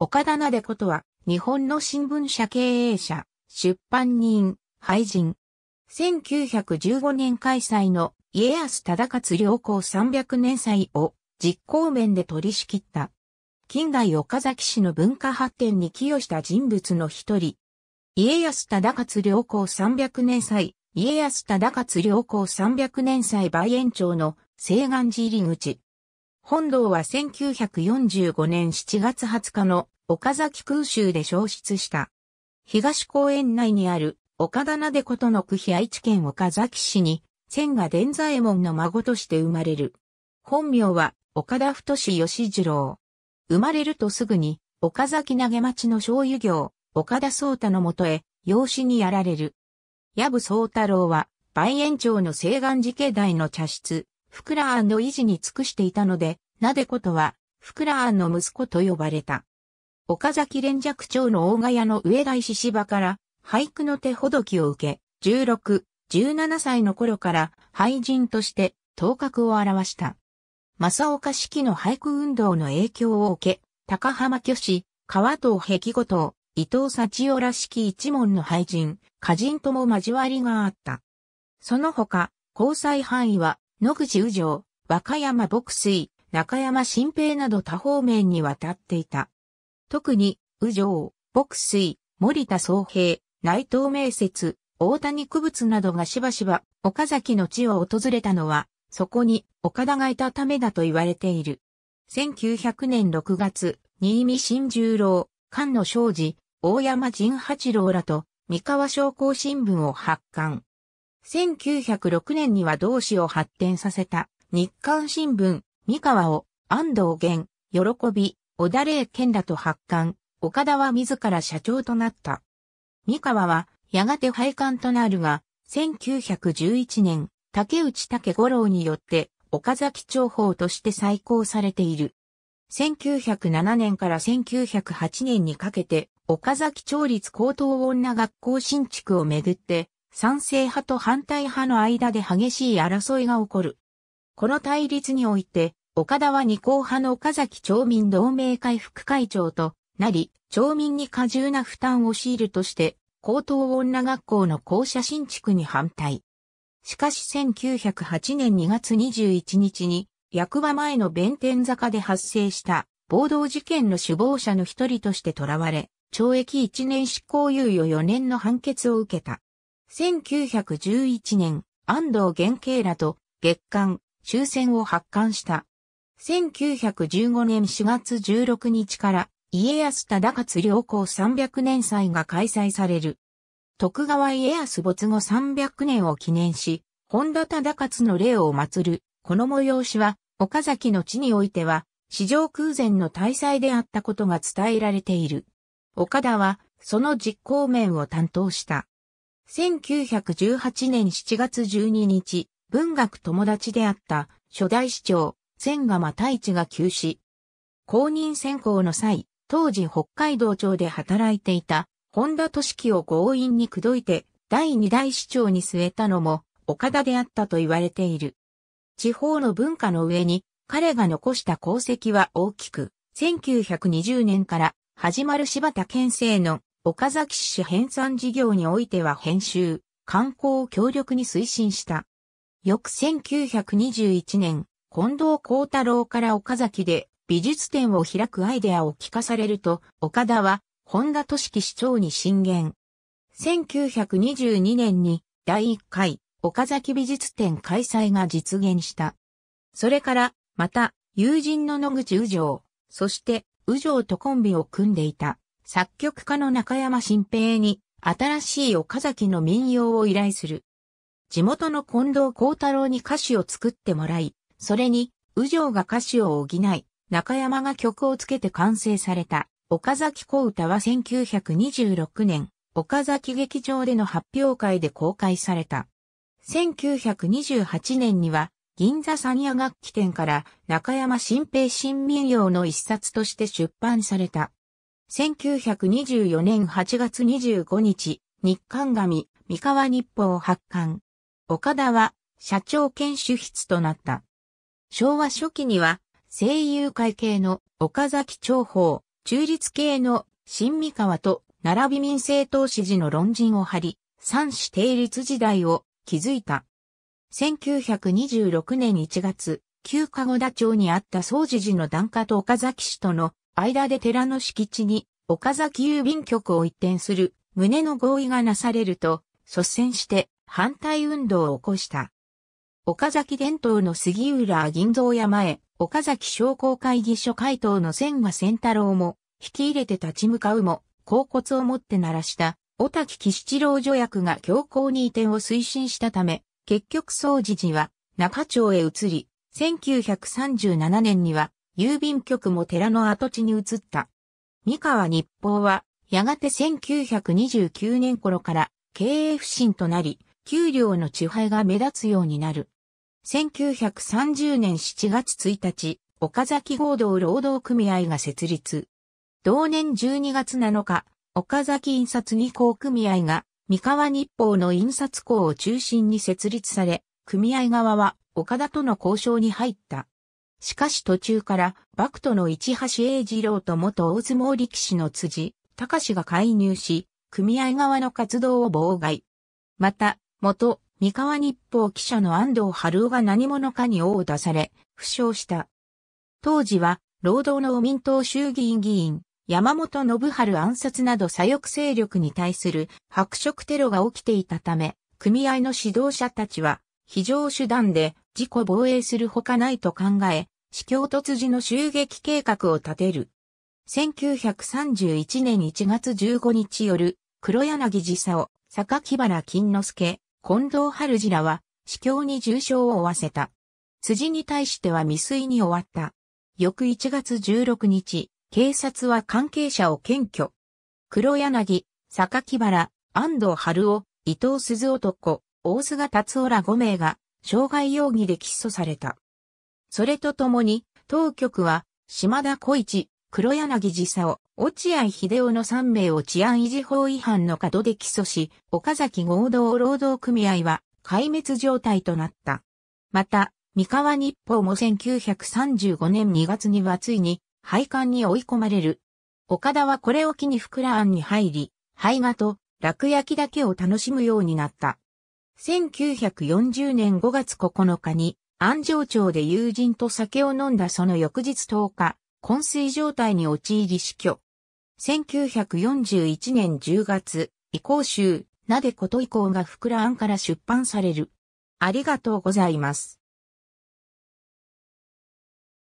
岡田なでことは、日本の新聞社経営者、出版人、俳人。1915年開催の家康忠勝良好300年祭を実行面で取り仕切った。近代岡崎市の文化発展に寄与した人物の一人。家康忠勝良好300年祭、家康忠勝良好300年祭梅園長の西岸寺入り口。本堂は1945年7月20日の岡崎空襲で消失した。東公園内にある岡田なでことの区比愛知県岡崎市に、千賀伝左衛門の孫として生まれる。本名は岡田太志義次郎。生まれるとすぐに、岡崎投げ町の醤油業、岡田聡太のもとへ、養子にやられる。矢部聡太郎は、梅園長の西岸寺家内の茶室、福良庵の維持に尽くしていたので、なでことは、福良庵の息子と呼ばれた。岡崎連尺町の大賀屋の上田石芝から、俳句の手ほどきを受け、16、17歳の頃から、俳人として、頭角を現した。正岡式の俳句運動の影響を受け、高浜虚子、川藤碧子桐、伊藤幸代らしき一門の俳人、歌人とも交わりがあった。その他、交際範囲は野口宇城、和歌山牧水、中山新平など多方面にわたっていた。特に、宇城、牧水、森田宗平、内藤明節、大谷区物などがしばしば岡崎の地を訪れたのは、そこに岡田がいたためだと言われている。1900年6月、新見新十郎、菅野昌司、大山陣八郎らと、三河商工新聞を発刊。1906年には同志を発展させた日刊新聞、三河を安藤源、喜び、小田霊健らと発刊、岡田は自ら社長となった。三河はやがて廃刊となるが、1911年、竹内竹五郎によって岡崎長報として再興されている。1907年から1908年にかけて、岡崎町立高等女学校新築をめぐって、賛成派と反対派の間で激しい争いが起こる。この対立において、岡田は二項派の岡崎町民同盟会副会長となり、町民に過重な負担を強いるとして、高等女学校の校舎新築に反対。しかし1908年2月21日に、役場前の弁天坂で発生した暴動事件の首謀者の一人として囚われ、懲役1年執行猶予4年の判決を受けた。1911年、安藤元慶らと月間終戦を発刊した。1915年4月16日から家康忠勝良好300年祭が開催される。徳川家康没後300年を記念し、本田忠勝の霊を祀る、この催しは、岡崎の地においては、史上空前の大祭であったことが伝えられている。岡田は、その実行面を担当した。1918年7月12日、文学友達であった初代市長、千賀又一が急死。公認選考の際、当時北海道庁で働いていた本田俊樹を強引に口説いて第二代市長に据えたのも岡田であったと言われている。地方の文化の上に彼が残した功績は大きく、1920年から始まる柴田県政の岡崎市編纂事業においては編集、観光を強力に推進した。翌1921年、近藤幸太郎から岡崎で美術展を開くアイデアを聞かされると、岡田は本田俊樹市長に進言。1922年に第1回岡崎美術展開催が実現した。それから、また、友人の野口宇城、そして宇城とコンビを組んでいた。作曲家の中山新平に、新しい岡崎の民謡を依頼する。地元の近藤幸太郎に歌詞を作ってもらい、それに、右上が歌詞を補い、中山が曲をつけて完成された、岡崎小歌は1926年、岡崎劇場での発表会で公開された。1928年には、銀座サニア楽器店から中山新平新民謡の一冊として出版された。1924年8月25日、日刊紙、三河日報発刊。岡田は、社長兼主筆となった。昭和初期には、声優会系の岡崎長報、中立系の新三河と並び民政党支持の論人を張り、三子定立時代を築いた。1926年1月、旧加護田町にあった総持時の段下と岡崎氏との間で寺の敷地に岡崎郵便局を移転する旨の合意がなされると、率先して反対運動を起こした。岡崎伝統の杉浦銀蔵山へ、岡崎商工会議所会頭の千賀千太郎も、引き入れて立ち向かうも、甲骨を持って鳴らした、小滝喜七郎助役が強行に移転を推進したため、結局総事寺は、中町へ移り、1937年には、郵便局も寺の跡地に移った。三河日報は、やがて1929年頃から経営不振となり、給料の地配が目立つようになる。1930年7月1日、岡崎合同労働組合が設立。同年12月7日、岡崎印刷二校組合が、三河日報の印刷工を中心に設立され、組合側は岡田との交渉に入った。しかし途中から、バクトの市橋英二郎と元大相撲力士の辻、隆が介入し、組合側の活動を妨害。また、元、三河日報記者の安藤春夫が何者かに王を出され、負傷した。当時は、労働の民党衆議院議員、山本信春暗殺など左翼勢力に対する白色テロが起きていたため、組合の指導者たちは、非常手段で自己防衛するほかないと考え、司教突時の襲撃計画を立てる。1931年1月15日夜、黒柳寺佐木原金之助、近藤春次らは、司教に重傷を負わせた。辻に対しては未遂に終わった。翌1月16日、警察は関係者を検挙。黒柳、木原、安藤春夫、伊藤鈴男、大菅達夫ら5名が傷害容疑で起訴された。それとともに、当局は、島田小一、黒柳寺佐落合秀夫の3名を治安維持法違反の角で起訴し、岡崎合同労働組合は壊滅状態となった。また、三河日報も1935年2月にはついに廃刊に追い込まれる。岡田はこれを機に福ら案に入り、廃画と落焼だけを楽しむようになった。1940年5月9日に安城町で友人と酒を飲んだその翌日10日、昏睡状態に陥り死去。1941年10月、移行集、なでこと以降が福庵から出版される。ありがとうございます。